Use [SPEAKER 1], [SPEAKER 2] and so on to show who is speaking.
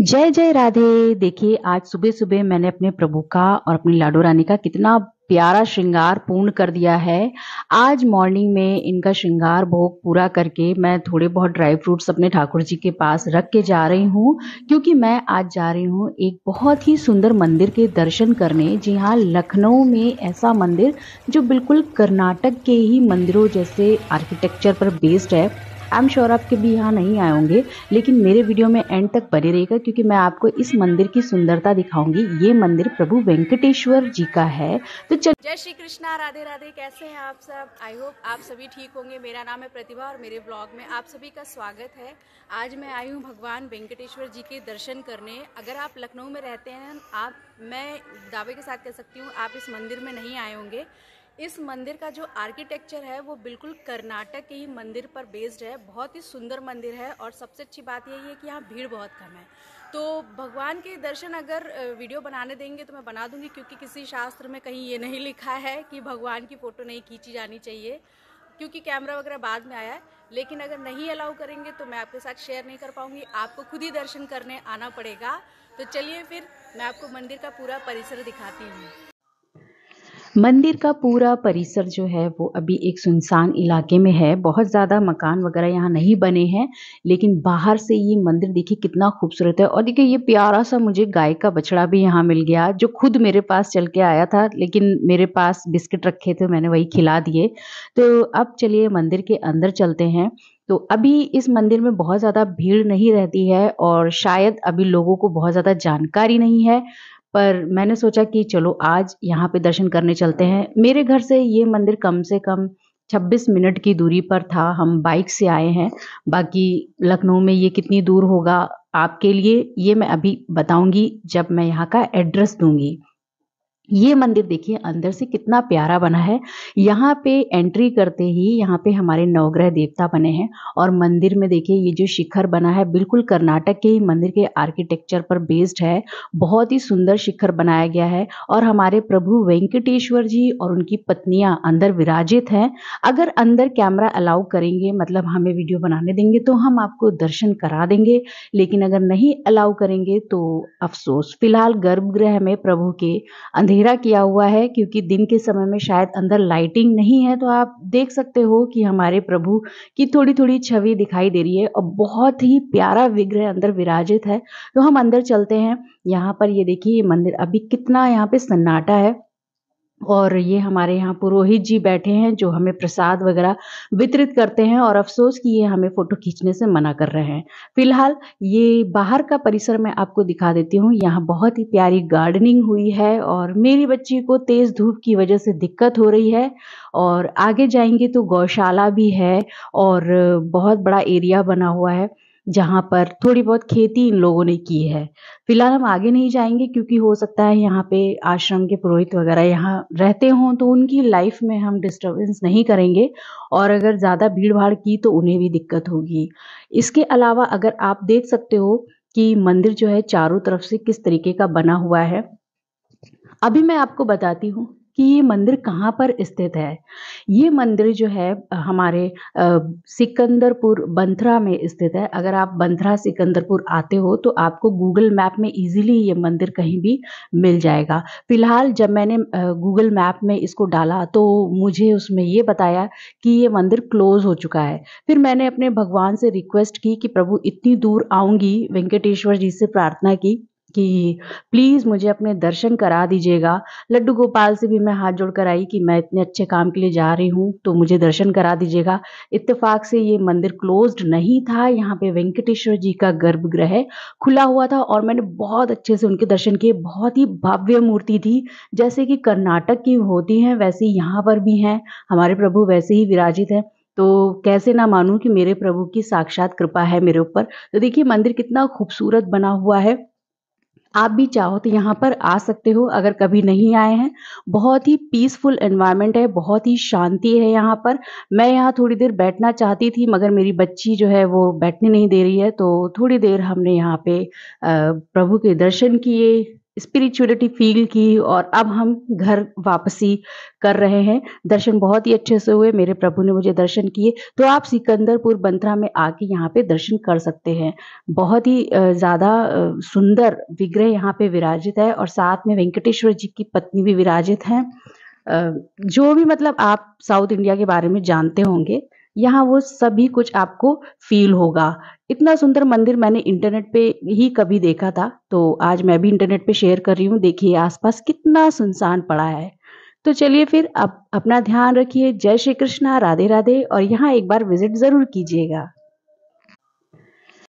[SPEAKER 1] जय जय राधे देखिए आज सुबह सुबह मैंने अपने प्रभु का और अपनी लाडो रानी का कितना प्यारा श्रृंगार पूर्ण कर दिया है आज मॉर्निंग में इनका श्रृंगार भोग पूरा करके मैं थोड़े बहुत ड्राई फ्रूट्स अपने ठाकुर जी के पास रख के जा रही हूँ क्योंकि मैं आज जा रही हूँ एक बहुत ही सुंदर मंदिर के दर्शन करने जी हाँ लखनऊ में ऐसा मंदिर जो बिल्कुल कर्नाटक के ही मंदिरों जैसे आर्किटेक्चर पर बेस्ड है आई एम श्योर आपके भी यहाँ नहीं आए होंगे लेकिन मेरे वीडियो में एंड तक बने रहेगा क्योंकि मैं आपको इस मंदिर की सुंदरता दिखाऊंगी ये मंदिर प्रभु वेंकटेश्वर जी का है तो चल जय श्री कृष्णा राधे राधे कैसे हैं आप सब आई होप आप सभी ठीक होंगे मेरा नाम है प्रतिभा और मेरे ब्लॉग में आप सभी का स्वागत है आज मैं आई हूँ भगवान वेंकटेश्वर जी के दर्शन करने अगर आप लखनऊ में रहते हैं आप मैं दावे के साथ कह सकती हूँ आप इस मंदिर में नहीं आए होंगे इस मंदिर का जो आर्किटेक्चर है वो बिल्कुल कर्नाटक के ही मंदिर पर बेस्ड है बहुत ही सुंदर मंदिर है और सबसे अच्छी बात यही है कि यहाँ भीड़ बहुत कम है तो भगवान के दर्शन अगर वीडियो बनाने देंगे तो मैं बना दूंगी क्योंकि किसी शास्त्र में कहीं ये नहीं लिखा है कि भगवान की फ़ोटो नहीं खींची जानी चाहिए क्योंकि कैमरा वगैरह बाद में आया है लेकिन अगर नहीं अलाउ करेंगे तो मैं आपके साथ शेयर नहीं कर पाऊंगी आपको खुद ही दर्शन करने आना पड़ेगा तो चलिए फिर मैं आपको मंदिर का पूरा परिसर दिखाती हूँ मंदिर का पूरा परिसर जो है वो अभी एक सुनसान इलाके में है बहुत ज़्यादा मकान वगैरह यहाँ नहीं बने हैं लेकिन बाहर से ये मंदिर देखिए कितना खूबसूरत है और देखिए ये प्यारा सा मुझे गाय का बछड़ा भी यहाँ मिल गया जो खुद मेरे पास चल के आया था लेकिन मेरे पास बिस्किट रखे थे मैंने वही खिला दिए तो अब चलिए मंदिर के अंदर चलते हैं तो अभी इस मंदिर में बहुत ज़्यादा भीड़ नहीं रहती है और शायद अभी लोगों को बहुत ज़्यादा जानकारी नहीं है पर मैंने सोचा कि चलो आज यहाँ पे दर्शन करने चलते हैं मेरे घर से ये मंदिर कम से कम 26 मिनट की दूरी पर था हम बाइक से आए हैं बाकी लखनऊ में ये कितनी दूर होगा आपके लिए ये मैं अभी बताऊंगी जब मैं यहाँ का एड्रेस दूंगी ये मंदिर देखिए अंदर से कितना प्यारा बना है यहाँ पे एंट्री करते ही यहाँ पे हमारे नवग्रह देवता बने हैं और मंदिर में देखिए ये जो शिखर बना है बिल्कुल कर्नाटक के ही मंदिर के आर्किटेक्चर पर बेस्ड है बहुत ही सुंदर शिखर बनाया गया है और हमारे प्रभु वेंकटेश्वर जी और उनकी पत्नियाँ अंदर विराजित हैं अगर अंदर कैमरा अलाउ करेंगे मतलब हमें वीडियो बनाने देंगे तो हम आपको दर्शन करा देंगे लेकिन अगर नहीं अलाउ करेंगे तो अफसोस फिलहाल गर्भगृह में प्रभु के अंधे अंधेरा किया हुआ है क्योंकि दिन के समय में शायद अंदर लाइटिंग नहीं है तो आप देख सकते हो कि हमारे प्रभु की थोड़ी थोड़ी छवि दिखाई दे रही है और बहुत ही प्यारा विग्रह अंदर विराजित है तो हम अंदर चलते हैं यहाँ पर ये देखिए ये मंदिर अभी कितना यहाँ पे सन्नाटा है और ये हमारे यहाँ पुरोहित जी बैठे हैं जो हमें प्रसाद वगैरह वितरित करते हैं और अफसोस कि ये हमें फ़ोटो खींचने से मना कर रहे हैं फिलहाल ये बाहर का परिसर मैं आपको दिखा देती हूँ यहाँ बहुत ही प्यारी गार्डनिंग हुई है और मेरी बच्ची को तेज़ धूप की वजह से दिक्कत हो रही है और आगे जाएंगे तो गौशाला भी है और बहुत बड़ा एरिया बना हुआ है जहाँ पर थोड़ी बहुत खेती इन लोगों ने की है फिलहाल हम आगे नहीं जाएंगे क्योंकि हो सकता है यहाँ पे आश्रम के पुरोहित वगैरह यहाँ रहते हों तो उनकी लाइफ में हम डिस्टरबेंस नहीं करेंगे और अगर ज़्यादा भीड़ भाड़ की तो उन्हें भी दिक्कत होगी इसके अलावा अगर आप देख सकते हो कि मंदिर जो है चारों तरफ से किस तरीके का बना हुआ है अभी मैं आपको बताती हूँ कि ये मंदिर कहाँ पर स्थित है ये मंदिर जो है हमारे सिकंदरपुर बंथरा में स्थित है अगर आप बंथरा सिकंदरपुर आते हो तो आपको गूगल मैप में इजीली ये मंदिर कहीं भी मिल जाएगा फिलहाल जब मैंने गूगल मैप में इसको डाला तो मुझे उसमें ये बताया कि ये मंदिर क्लोज़ हो चुका है फिर मैंने अपने भगवान से रिक्वेस्ट की कि प्रभु इतनी दूर आऊँगी वेंकटेश्वर जी से प्रार्थना की कि प्लीज़ मुझे अपने दर्शन करा दीजिएगा लड्डू गोपाल से भी मैं हाथ जोड़ कर आई कि मैं इतने अच्छे काम के लिए जा रही हूँ तो मुझे दर्शन करा दीजिएगा इत्तेफाक से ये मंदिर क्लोज्ड नहीं था यहाँ पे वेंकटेश्वर जी का गर्भगृह खुला हुआ था और मैंने बहुत अच्छे से उनके दर्शन किए बहुत ही भव्य मूर्ति थी जैसे कि कर्नाटक की होती हैं वैसे यहाँ पर भी हैं हमारे प्रभु वैसे ही विराजित हैं तो कैसे ना मानूं कि मेरे प्रभु की साक्षात कृपा है मेरे ऊपर तो देखिए मंदिर कितना खूबसूरत बना हुआ है आप भी चाहो तो यहाँ पर आ सकते हो अगर कभी नहीं आए हैं बहुत ही पीसफुल एनवायरनमेंट है बहुत ही शांति है यहाँ पर मैं यहाँ थोड़ी देर बैठना चाहती थी मगर मेरी बच्ची जो है वो बैठने नहीं दे रही है तो थोड़ी देर हमने यहाँ पे प्रभु के दर्शन किए स्पिरिचुअलिटी फील की और अब हम घर वापसी कर रहे हैं दर्शन बहुत ही अच्छे से हुए मेरे प्रभु ने मुझे दर्शन किए तो आप सिकंदरपुर बंत्रा में आके यहाँ पे दर्शन कर सकते हैं बहुत ही ज़्यादा सुंदर विग्रह यहाँ पे विराजित है और साथ में वेंकटेश्वर जी की पत्नी भी विराजित हैं जो भी मतलब आप साउथ इंडिया के बारे में जानते होंगे यहाँ वो सभी कुछ आपको फील होगा इतना सुंदर मंदिर मैंने इंटरनेट पे ही कभी देखा था तो आज मैं भी इंटरनेट पे शेयर कर रही हूँ देखिए आसपास कितना सुनसान पड़ा है तो चलिए फिर आप अपना ध्यान रखिए जय श्री कृष्णा राधे राधे और यहाँ एक बार विजिट ज़रूर कीजिएगा